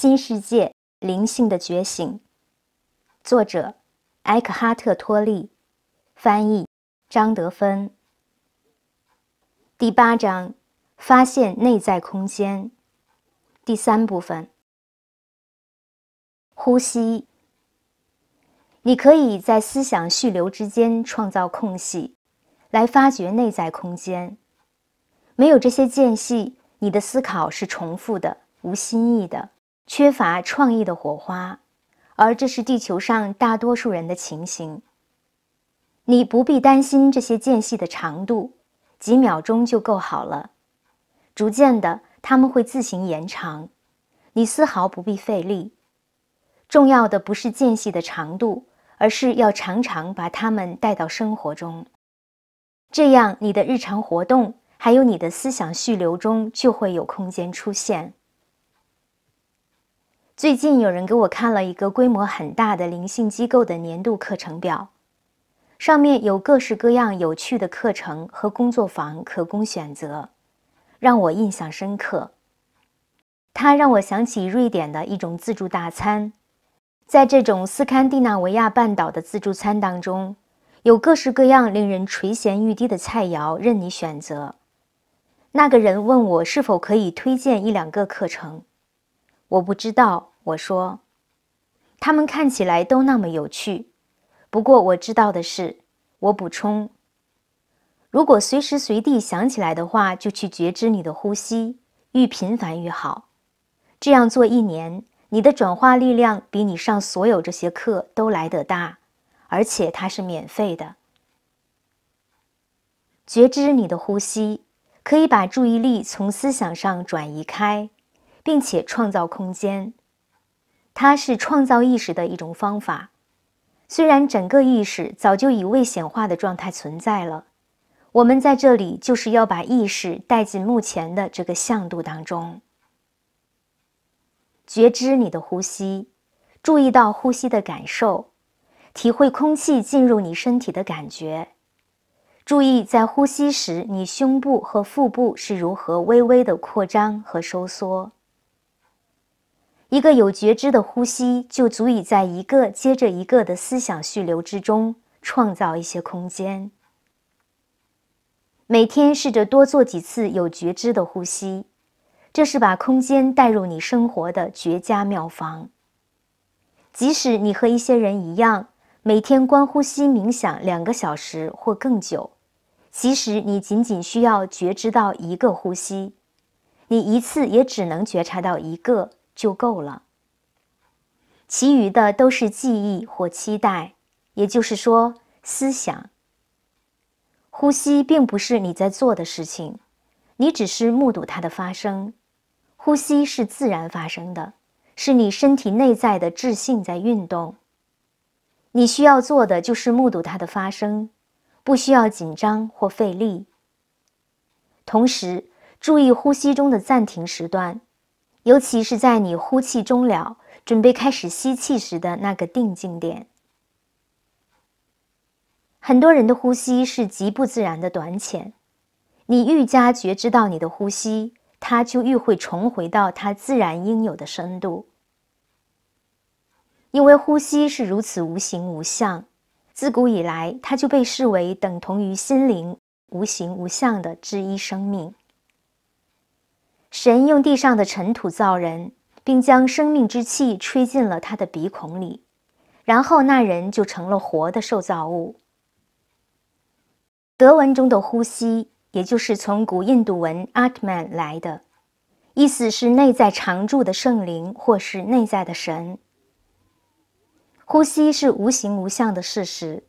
《新世界：灵性的觉醒》，作者埃克哈特·托利，翻译张德芬。第八章：发现内在空间，第三部分：呼吸。你可以在思想蓄流之间创造空隙，来发掘内在空间。没有这些间隙，你的思考是重复的，无新意的。缺乏创意的火花，而这是地球上大多数人的情形。你不必担心这些间隙的长度，几秒钟就够好了。逐渐的，他们会自行延长，你丝毫不必费力。重要的不是间隙的长度，而是要常常把它们带到生活中，这样你的日常活动还有你的思想序流中就会有空间出现。最近有人给我看了一个规模很大的灵性机构的年度课程表，上面有各式各样有趣的课程和工作坊可供选择，让我印象深刻。它让我想起瑞典的一种自助大餐，在这种斯堪的纳维亚半岛的自助餐当中，有各式各样令人垂涎欲滴的菜肴任你选择。那个人问我是否可以推荐一两个课程，我不知道。我说，他们看起来都那么有趣，不过我知道的是，我补充。如果随时随地想起来的话，就去觉知你的呼吸，愈频繁愈好。这样做一年，你的转化力量比你上所有这些课都来得大，而且它是免费的。觉知你的呼吸，可以把注意力从思想上转移开，并且创造空间。它是创造意识的一种方法，虽然整个意识早就以未显化的状态存在了，我们在这里就是要把意识带进目前的这个相度当中。觉知你的呼吸，注意到呼吸的感受，体会空气进入你身体的感觉，注意在呼吸时你胸部和腹部是如何微微的扩张和收缩。一个有觉知的呼吸就足以在一个接着一个的思想续流之中创造一些空间。每天试着多做几次有觉知的呼吸，这是把空间带入你生活的绝佳妙方。即使你和一些人一样，每天观呼吸冥想两个小时或更久，即使你仅仅需要觉知到一个呼吸，你一次也只能觉察到一个。就够了。其余的都是记忆或期待，也就是说，思想。呼吸并不是你在做的事情，你只是目睹它的发生。呼吸是自然发生的，是你身体内在的智性在运动。你需要做的就是目睹它的发生，不需要紧张或费力。同时，注意呼吸中的暂停时段。尤其是在你呼气终了、准备开始吸气时的那个定静点，很多人的呼吸是极不自然的短浅。你愈加觉知到你的呼吸，它就愈会重回到它自然应有的深度。因为呼吸是如此无形无相，自古以来它就被视为等同于心灵无形无相的之一生命。神用地上的尘土造人，并将生命之气吹进了他的鼻孔里，然后那人就成了活的受造物。德文中的“呼吸”也就是从古印度文“阿特曼”来的，意思是内在常住的圣灵或是内在的神。呼吸是无形无相的事实。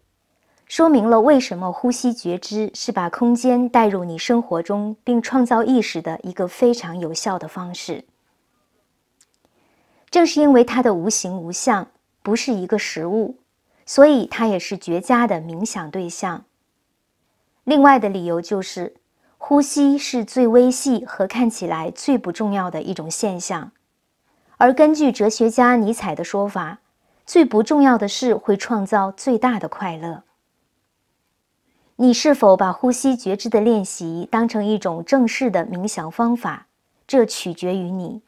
说明了为什么呼吸觉知是把空间带入你生活中并创造意识的一个非常有效的方式。正是因为它的无形无相，不是一个实物，所以它也是绝佳的冥想对象。另外的理由就是，呼吸是最微细和看起来最不重要的一种现象，而根据哲学家尼采的说法，最不重要的事会创造最大的快乐。你是否把呼吸觉知的练习当成一种正式的冥想方法？这取决于你。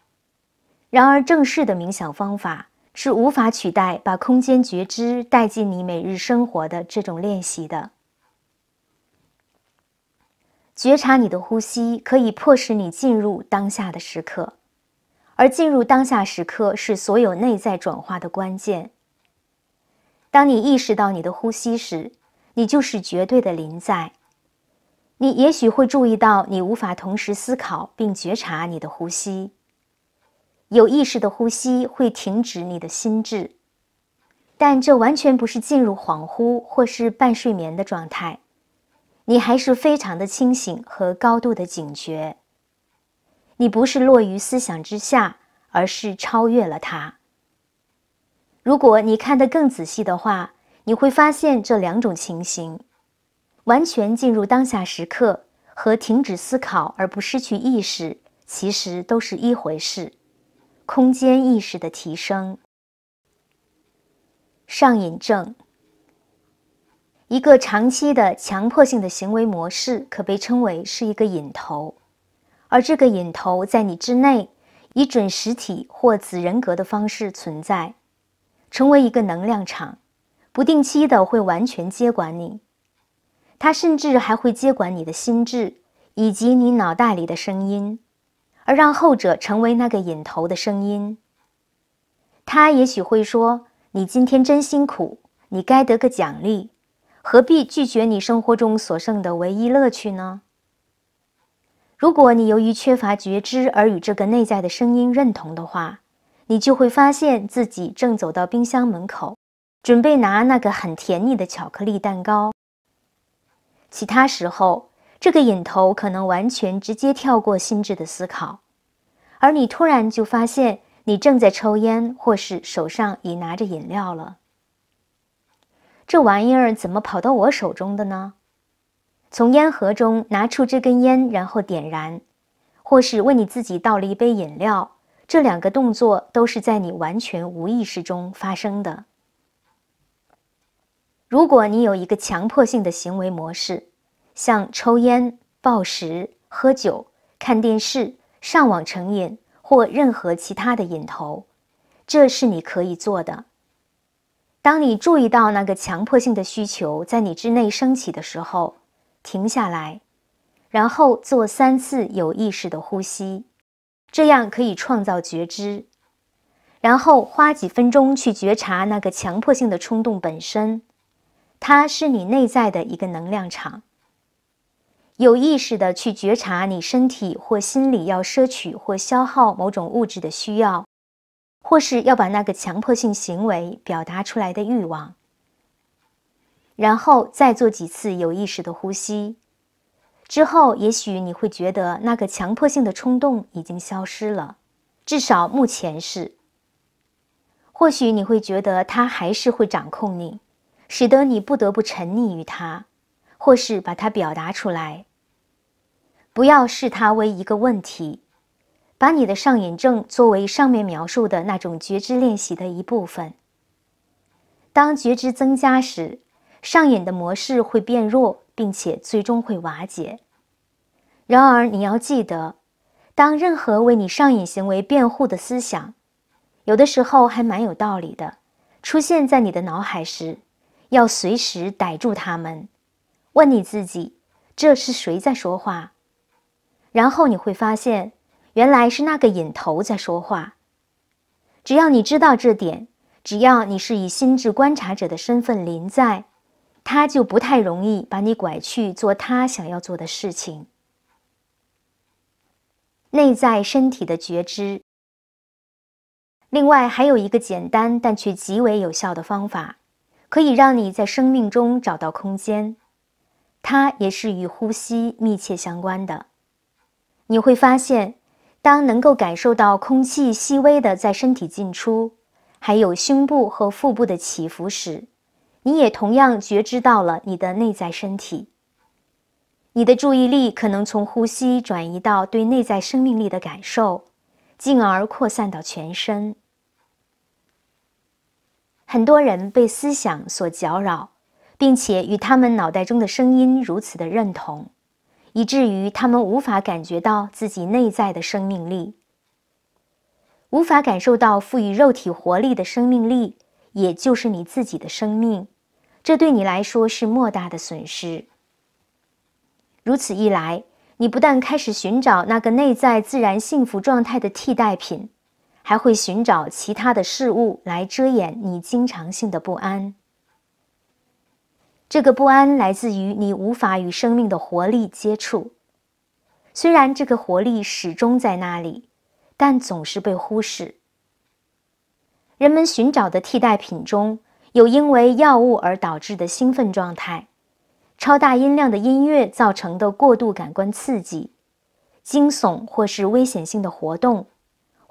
然而，正式的冥想方法是无法取代把空间觉知带进你每日生活的这种练习的。觉察你的呼吸可以迫使你进入当下的时刻，而进入当下时刻是所有内在转化的关键。当你意识到你的呼吸时，你就是绝对的临在。你也许会注意到，你无法同时思考并觉察你的呼吸。有意识的呼吸会停止你的心智，但这完全不是进入恍惚或是半睡眠的状态。你还是非常的清醒和高度的警觉。你不是落于思想之下，而是超越了它。如果你看得更仔细的话。你会发现这两种情形，完全进入当下时刻和停止思考而不失去意识，其实都是一回事。空间意识的提升，上瘾症，一个长期的强迫性的行为模式，可被称为是一个瘾头，而这个瘾头在你之内，以准实体或子人格的方式存在，成为一个能量场。不定期的会完全接管你，他甚至还会接管你的心智以及你脑袋里的声音，而让后者成为那个引头的声音。他也许会说：“你今天真辛苦，你该得个奖励，何必拒绝你生活中所剩的唯一乐趣呢？”如果你由于缺乏觉知而与这个内在的声音认同的话，你就会发现自己正走到冰箱门口。准备拿那个很甜腻的巧克力蛋糕。其他时候，这个瘾头可能完全直接跳过心智的思考，而你突然就发现你正在抽烟，或是手上已拿着饮料了。这玩意儿怎么跑到我手中的呢？从烟盒中拿出这根烟，然后点燃，或是为你自己倒了一杯饮料，这两个动作都是在你完全无意识中发生的。如果你有一个强迫性的行为模式，像抽烟、暴食、喝酒、看电视、上网成瘾或任何其他的瘾头，这是你可以做的。当你注意到那个强迫性的需求在你之内升起的时候，停下来，然后做三次有意识的呼吸，这样可以创造觉知，然后花几分钟去觉察那个强迫性的冲动本身。它是你内在的一个能量场。有意识的去觉察你身体或心理要摄取或消耗某种物质的需要，或是要把那个强迫性行为表达出来的欲望。然后再做几次有意识的呼吸，之后也许你会觉得那个强迫性的冲动已经消失了，至少目前是。或许你会觉得他还是会掌控你。使得你不得不沉溺于它，或是把它表达出来。不要视它为一个问题，把你的上瘾症作为上面描述的那种觉知练习的一部分。当觉知增加时，上瘾的模式会变弱，并且最终会瓦解。然而，你要记得，当任何为你上瘾行为辩护的思想，有的时候还蛮有道理的，出现在你的脑海时。要随时逮住他们，问你自己：“这是谁在说话？”然后你会发现，原来是那个引头在说话。只要你知道这点，只要你是以心智观察者的身份临在，他就不太容易把你拐去做他想要做的事情。内在身体的觉知。另外还有一个简单但却极为有效的方法。可以让你在生命中找到空间，它也是与呼吸密切相关的。你会发现，当能够感受到空气细微的在身体进出，还有胸部和腹部的起伏时，你也同样觉知到了你的内在身体。你的注意力可能从呼吸转移到对内在生命力的感受，进而扩散到全身。很多人被思想所搅扰，并且与他们脑袋中的声音如此的认同，以至于他们无法感觉到自己内在的生命力，无法感受到赋予肉体活力的生命力，也就是你自己的生命。这对你来说是莫大的损失。如此一来，你不但开始寻找那个内在自然幸福状态的替代品。还会寻找其他的事物来遮掩你经常性的不安。这个不安来自于你无法与生命的活力接触，虽然这个活力始终在那里，但总是被忽视。人们寻找的替代品中有因为药物而导致的兴奋状态，超大音量的音乐造成的过度感官刺激，惊悚或是危险性的活动。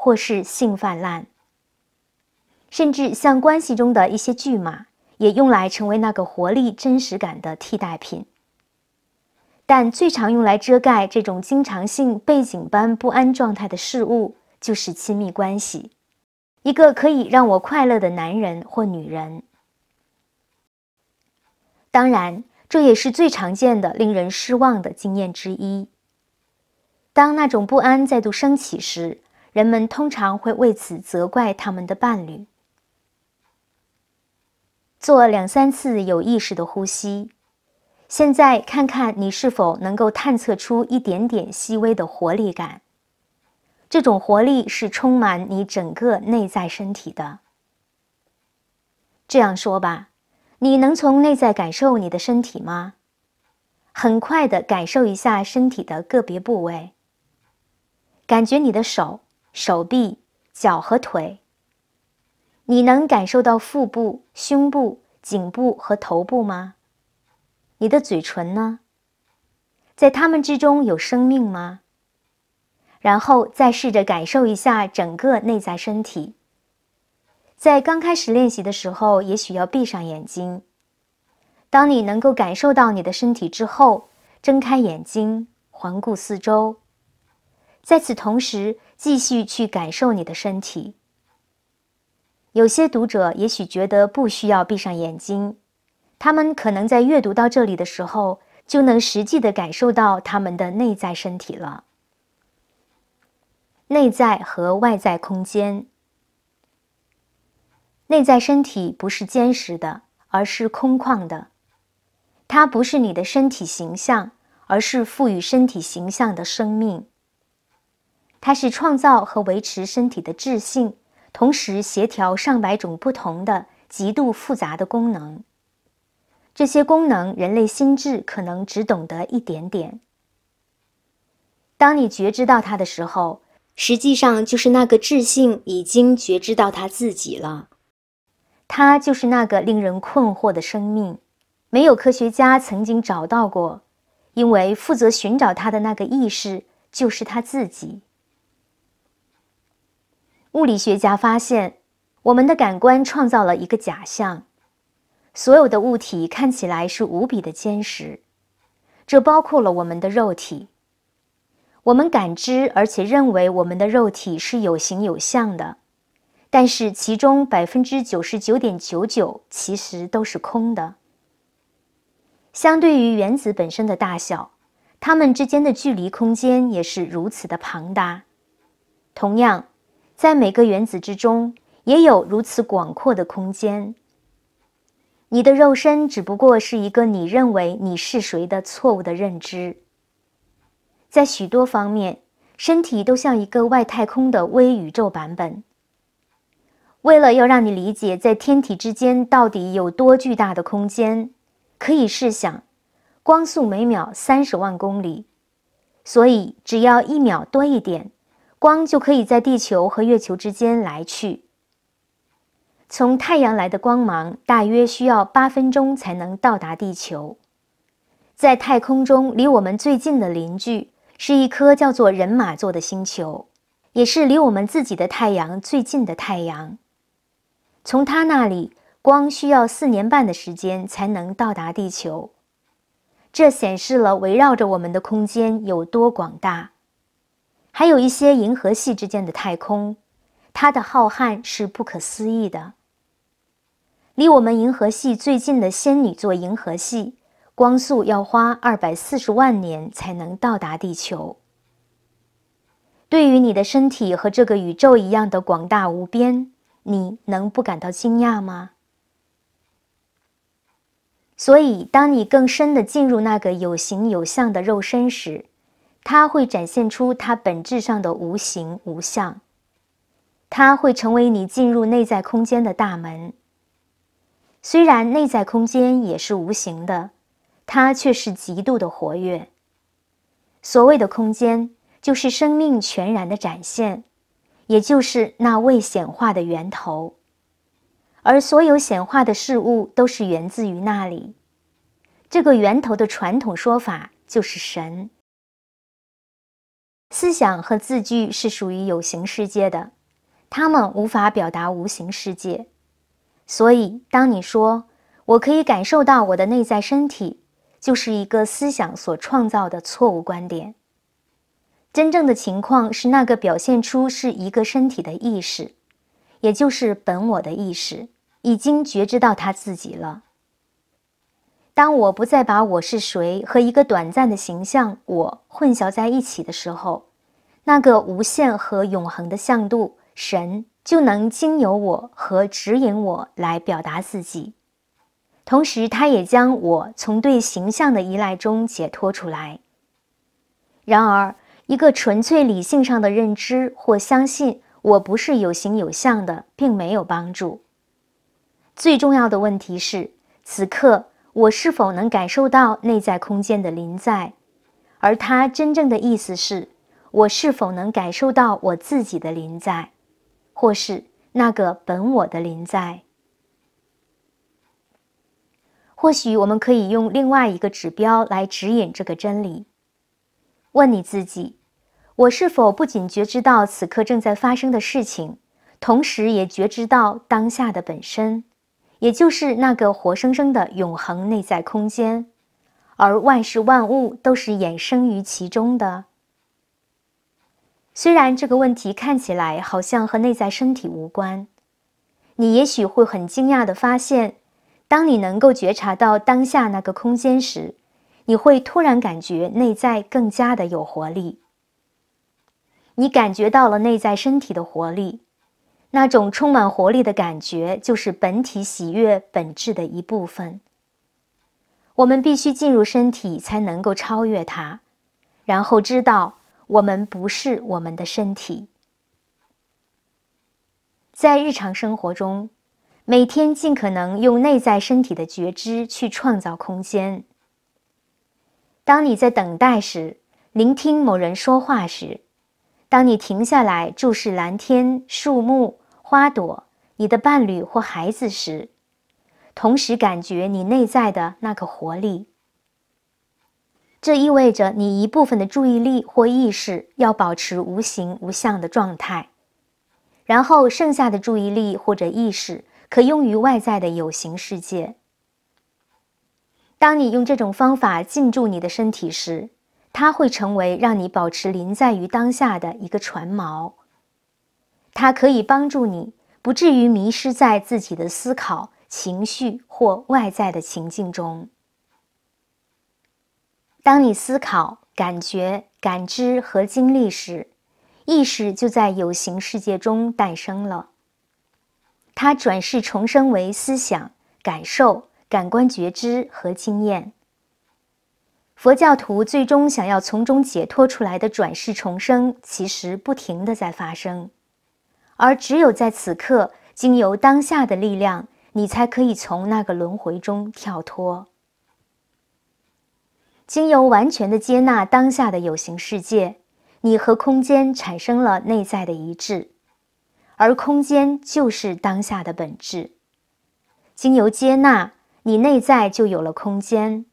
或是性泛滥，甚至像关系中的一些巨马，也用来成为那个活力真实感的替代品。但最常用来遮盖这种经常性背景般不安状态的事物，就是亲密关系，一个可以让我快乐的男人或女人。当然，这也是最常见的令人失望的经验之一。当那种不安再度升起时，人们通常会为此责怪他们的伴侣。做两三次有意识的呼吸，现在看看你是否能够探测出一点点细微的活力感。这种活力是充满你整个内在身体的。这样说吧，你能从内在感受你的身体吗？很快的感受一下身体的个别部位，感觉你的手。手臂、脚和腿，你能感受到腹部、胸部、颈部和头部吗？你的嘴唇呢？在它们之中有生命吗？然后再试着感受一下整个内在身体。在刚开始练习的时候，也许要闭上眼睛。当你能够感受到你的身体之后，睁开眼睛，环顾四周。在此同时。继续去感受你的身体。有些读者也许觉得不需要闭上眼睛，他们可能在阅读到这里的时候就能实际的感受到他们的内在身体了。内在和外在空间，内在身体不是坚实的，而是空旷的。它不是你的身体形象，而是赋予身体形象的生命。它是创造和维持身体的智性，同时协调上百种不同的、极度复杂的功能。这些功能，人类心智可能只懂得一点点。当你觉知到它的时候，实际上就是那个智性已经觉知到它自己了。它就是那个令人困惑的生命，没有科学家曾经找到过，因为负责寻找它的那个意识就是它自己。物理学家发现，我们的感官创造了一个假象：所有的物体看起来是无比的坚实，这包括了我们的肉体。我们感知而且认为我们的肉体是有形有相的，但是其中百分之九十九点九九其实都是空的。相对于原子本身的大小，它们之间的距离空间也是如此的庞大。同样。在每个原子之中，也有如此广阔的空间。你的肉身只不过是一个你认为你是谁的错误的认知。在许多方面，身体都像一个外太空的微宇宙版本。为了要让你理解在天体之间到底有多巨大的空间，可以试想，光速每秒三十万公里，所以只要一秒多一点。光就可以在地球和月球之间来去。从太阳来的光芒大约需要八分钟才能到达地球。在太空中，离我们最近的邻居是一颗叫做人马座的星球，也是离我们自己的太阳最近的太阳。从它那里，光需要四年半的时间才能到达地球。这显示了围绕着我们的空间有多广大。还有一些银河系之间的太空，它的浩瀚是不可思议的。离我们银河系最近的仙女座银河系，光速要花二百四十万年才能到达地球。对于你的身体和这个宇宙一样的广大无边，你能不感到惊讶吗？所以，当你更深的进入那个有形有相的肉身时，它会展现出它本质上的无形无相，它会成为你进入内在空间的大门。虽然内在空间也是无形的，它却是极度的活跃。所谓的空间，就是生命全然的展现，也就是那未显化的源头，而所有显化的事物都是源自于那里。这个源头的传统说法就是神。思想和字句是属于有形世界的，它们无法表达无形世界。所以，当你说“我可以感受到我的内在身体”，就是一个思想所创造的错误观点。真正的情况是，那个表现出是一个身体的意识，也就是本我的意识，已经觉知到它自己了。当我不再把我是谁和一个短暂的形象我混淆在一起的时候，那个无限和永恒的向度神就能经由我和指引我来表达自己，同时他也将我从对形象的依赖中解脱出来。然而，一个纯粹理性上的认知或相信我不是有形有相的，并没有帮助。最重要的问题是，此刻。我是否能感受到内在空间的临在？而它真正的意思是我是否能感受到我自己的临在，或是那个本我的临在？或许我们可以用另外一个指标来指引这个真理。问你自己：我是否不仅觉知到此刻正在发生的事情，同时也觉知到当下的本身？也就是那个活生生的永恒内在空间，而万事万物都是衍生于其中的。虽然这个问题看起来好像和内在身体无关，你也许会很惊讶的发现，当你能够觉察到当下那个空间时，你会突然感觉内在更加的有活力。你感觉到了内在身体的活力。那种充满活力的感觉，就是本体喜悦本质的一部分。我们必须进入身体，才能够超越它，然后知道我们不是我们的身体。在日常生活中，每天尽可能用内在身体的觉知去创造空间。当你在等待时，聆听某人说话时，当你停下来注视蓝天、树木。花朵、你的伴侣或孩子时，同时感觉你内在的那个活力。这意味着你一部分的注意力或意识要保持无形无相的状态，然后剩下的注意力或者意识可用于外在的有形世界。当你用这种方法进驻你的身体时，它会成为让你保持临在于当下的一个船锚。它可以帮助你不至于迷失在自己的思考、情绪或外在的情境中。当你思考、感觉、感知和经历时，意识就在有形世界中诞生了。它转世重生为思想、感受、感官觉知和经验。佛教徒最终想要从中解脱出来的转世重生，其实不停的在发生。而只有在此刻，经由当下的力量，你才可以从那个轮回中跳脱。经由完全的接纳当下的有形世界，你和空间产生了内在的一致，而空间就是当下的本质。经由接纳，你内在就有了空间，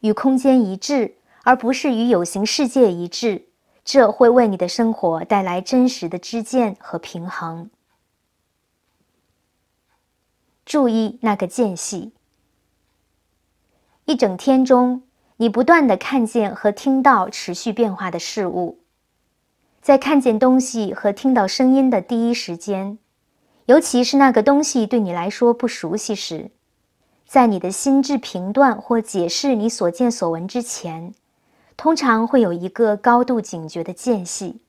与空间一致，而不是与有形世界一致。这会为你的生活带来真实的知见和平衡。注意那个间隙。一整天中，你不断的看见和听到持续变化的事物。在看见东西和听到声音的第一时间，尤其是那个东西对你来说不熟悉时，在你的心智评断或解释你所见所闻之前。通常会有一个高度警觉的间隙，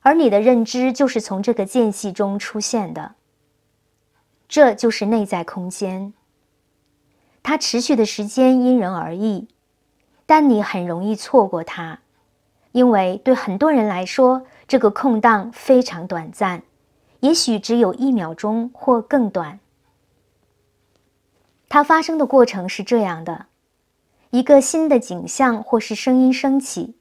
而你的认知就是从这个间隙中出现的。这就是内在空间。它持续的时间因人而异，但你很容易错过它，因为对很多人来说，这个空档非常短暂，也许只有一秒钟或更短。它发生的过程是这样的。一个新的景象或是声音升起，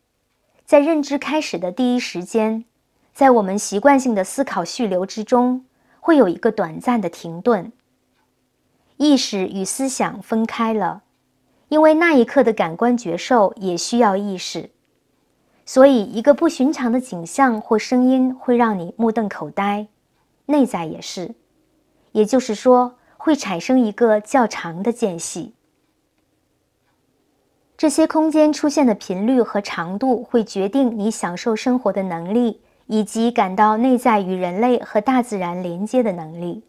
在认知开始的第一时间，在我们习惯性的思考序流之中，会有一个短暂的停顿。意识与思想分开了，因为那一刻的感官觉受也需要意识，所以一个不寻常的景象或声音会让你目瞪口呆，内在也是，也就是说会产生一个较长的间隙。这些空间出现的频率和长度会决定你享受生活的能力，以及感到内在与人类和大自然连接的能力。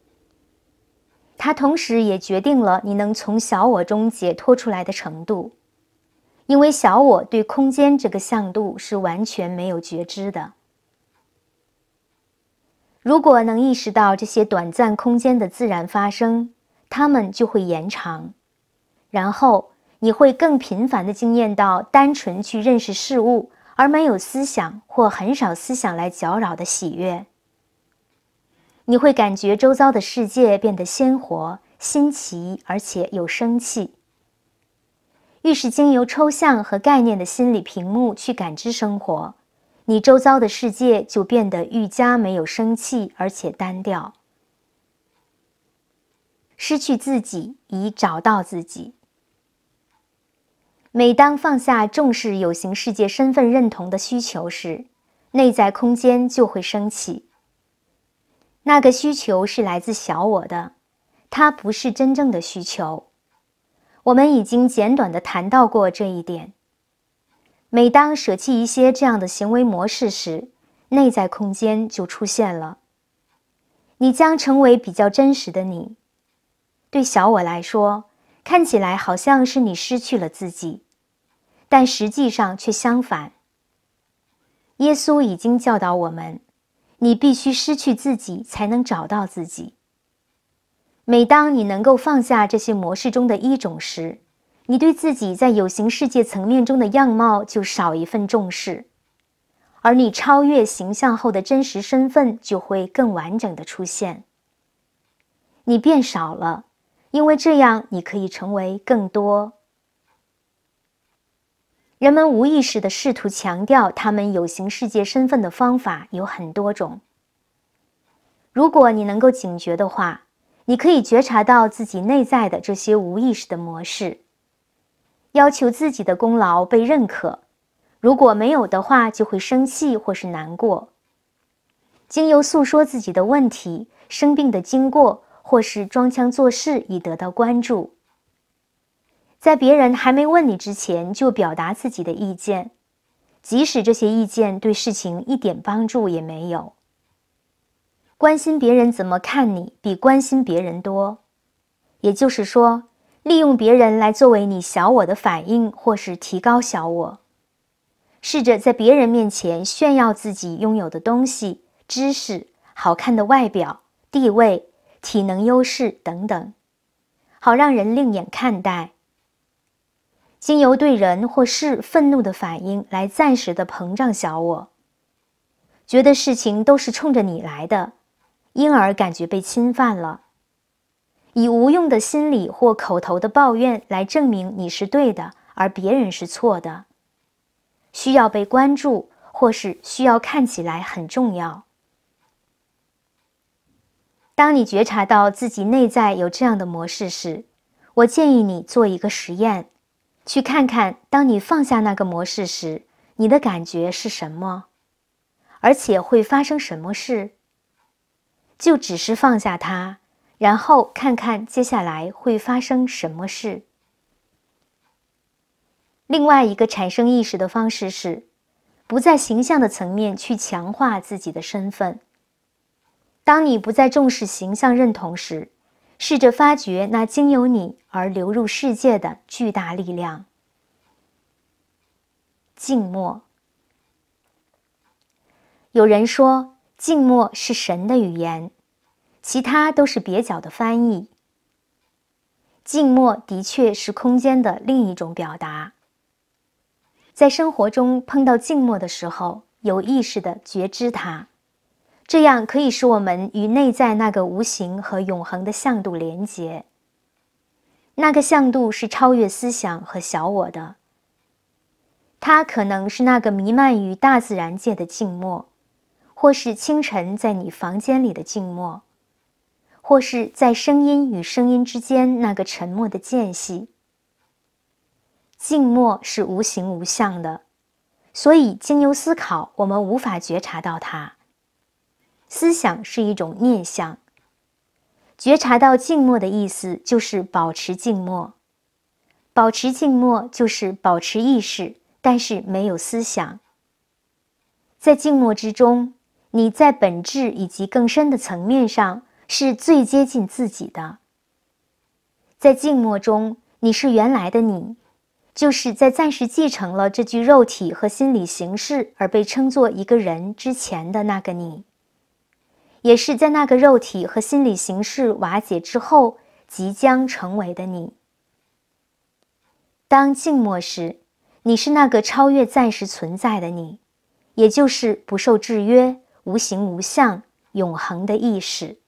它同时也决定了你能从小我中解脱出来的程度，因为小我对空间这个向度是完全没有觉知的。如果能意识到这些短暂空间的自然发生，它们就会延长，然后。你会更频繁的经验到单纯去认识事物，而没有思想或很少思想来搅扰的喜悦。你会感觉周遭的世界变得鲜活、新奇，而且有生气。愈是经由抽象和概念的心理屏幕去感知生活，你周遭的世界就变得愈加没有生气，而且单调。失去自己，以找到自己。每当放下重视有形世界身份认同的需求时，内在空间就会升起。那个需求是来自小我的，它不是真正的需求。我们已经简短的谈到过这一点。每当舍弃一些这样的行为模式时，内在空间就出现了。你将成为比较真实的你。对小我来说，看起来好像是你失去了自己。但实际上却相反。耶稣已经教导我们：你必须失去自己才能找到自己。每当你能够放下这些模式中的一种时，你对自己在有形世界层面中的样貌就少一份重视，而你超越形象后的真实身份就会更完整地出现。你变少了，因为这样你可以成为更多。人们无意识的试图强调他们有形世界身份的方法有很多种。如果你能够警觉的话，你可以觉察到自己内在的这些无意识的模式。要求自己的功劳被认可，如果没有的话，就会生气或是难过。经由诉说自己的问题、生病的经过，或是装腔作势以得到关注。在别人还没问你之前就表达自己的意见，即使这些意见对事情一点帮助也没有。关心别人怎么看你比关心别人多，也就是说，利用别人来作为你小我的反应或是提高小我。试着在别人面前炫耀自己拥有的东西、知识、好看的外表、地位、体能优势等等，好让人另眼看待。经由对人或事愤怒的反应来暂时的膨胀小我，觉得事情都是冲着你来的，因而感觉被侵犯了；以无用的心理或口头的抱怨来证明你是对的，而别人是错的；需要被关注，或是需要看起来很重要。当你觉察到自己内在有这样的模式时，我建议你做一个实验。去看看，当你放下那个模式时，你的感觉是什么，而且会发生什么事。就只是放下它，然后看看接下来会发生什么事。另外一个产生意识的方式是，不在形象的层面去强化自己的身份。当你不再重视形象认同时。试着发掘那经由你而流入世界的巨大力量。静默。有人说，静默是神的语言，其他都是蹩脚的翻译。静默的确是空间的另一种表达。在生活中碰到静默的时候，有意识的觉知它。这样可以使我们与内在那个无形和永恒的向度连结。那个向度是超越思想和小我的，它可能是那个弥漫于大自然界的静默，或是清晨在你房间里的静默，或是在声音与声音之间那个沉默的间隙。静默是无形无相的，所以经由思考，我们无法觉察到它。思想是一种念想。觉察到静默的意思就是保持静默，保持静默就是保持意识，但是没有思想。在静默之中，你在本质以及更深的层面上是最接近自己的。在静默中，你是原来的你，就是在暂时继承了这具肉体和心理形式而被称作一个人之前的那个你。也是在那个肉体和心理形式瓦解之后即将成为的你。当静默时，你是那个超越暂时存在的你，也就是不受制约、无形无相、永恒的意识。